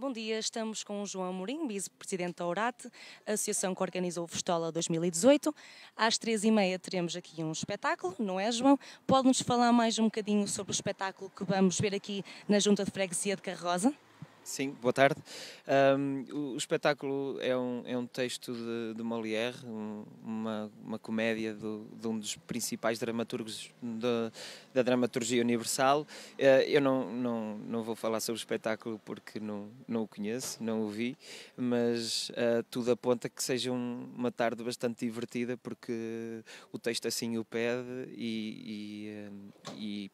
Bom dia, estamos com o João Amorim, vice-presidente da ORAT, associação que organizou o Festola 2018. Às três e meia teremos aqui um espetáculo, não é, João? Pode-nos falar mais um bocadinho sobre o espetáculo que vamos ver aqui na Junta de Freguesia de Carrosa? Sim, boa tarde. Um, o, o, espetáculo é um, é um texto de, de Molière, um, uma, uma comédia do, de um dos principais dramaturgos da, da dramaturgia universal. Uh, eu não, não, não vou falar sobre o espetáculo porque não, não o conheço, não o vi, mas uh, tudo aponta que seja um, uma tarde bastante divertida porque o texto assim o pede e, e, eh, e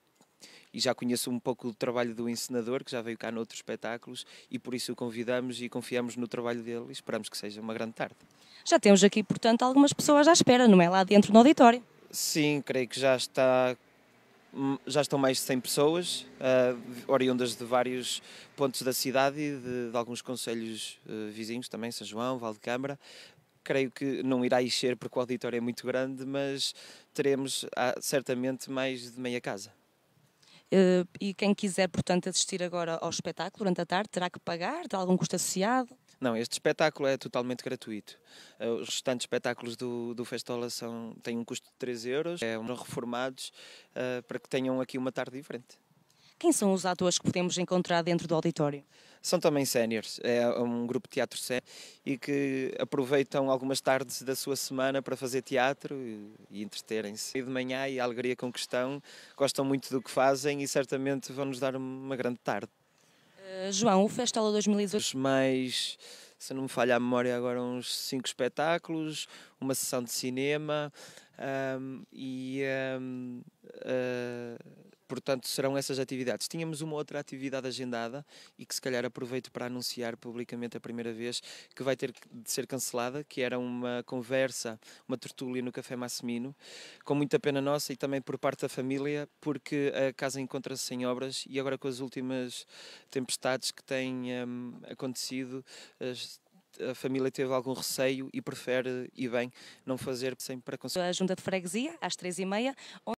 e já conheço um pouco do trabalho do encenador, que já veio cá noutros espetáculos, e por isso o convidamos e confiamos no trabalho dele e esperamos que seja uma grande tarde. Já temos aqui, portanto, algumas pessoas à espera, não é? Lá dentro no auditório. Sim, creio que já está hum, já estão mais de 100 pessoas, uh, oriundas de vários pontos da cidade e de, de alguns conselhos uh, vizinhos também, São João, Valdecâmara. Creio que não irá encher porque o auditório é muito grande, mas teremos ah, certamente mais de meia casa. Eh, e quem quiser, portanto, assistir agora ao espetáculo durante a tarde, terá que pagar? Terá algum custo associado? Não, este espetáculo é totalmente gratuito. Eh, os restantes espetáculos do, do Festola são, têm um custo de 3 euros, é, um reformados uh, para que tenham aqui uma tarde diferente. Quem são os atores que podemos encontrar dentro do auditório? são também séniores. É um grupo de teatro sénior e que aproveitam algumas tardes da sua semana para fazer teatro e, entreterem-se. E de manhã e a alegria com que estão, gostam muito do que fazem e certamente vão-nos dar uma grande tarde. Uh, João, o Festival 2018... Mais se não me falha a memória, agora uns cinco espetáculos, uma sessão de cinema um, e um, uh, eh, portanto, serão essas atividades. Tínhamos uma outra atividade agendada e que se calhar aproveito para anunciar publicamente a primeira vez que vai ter de ser cancelada, que era uma conversa, uma tertúlia no Café Massimino, com muita pena nossa e também por parte da família, porque a casa encontra-se sem obras e agora com as últimas tempestades que têm um, acontecido, as, a família teve algum receio e prefere, e bem, não fazer sempre para conseguir. A Junta de Freguesia, às três e meia,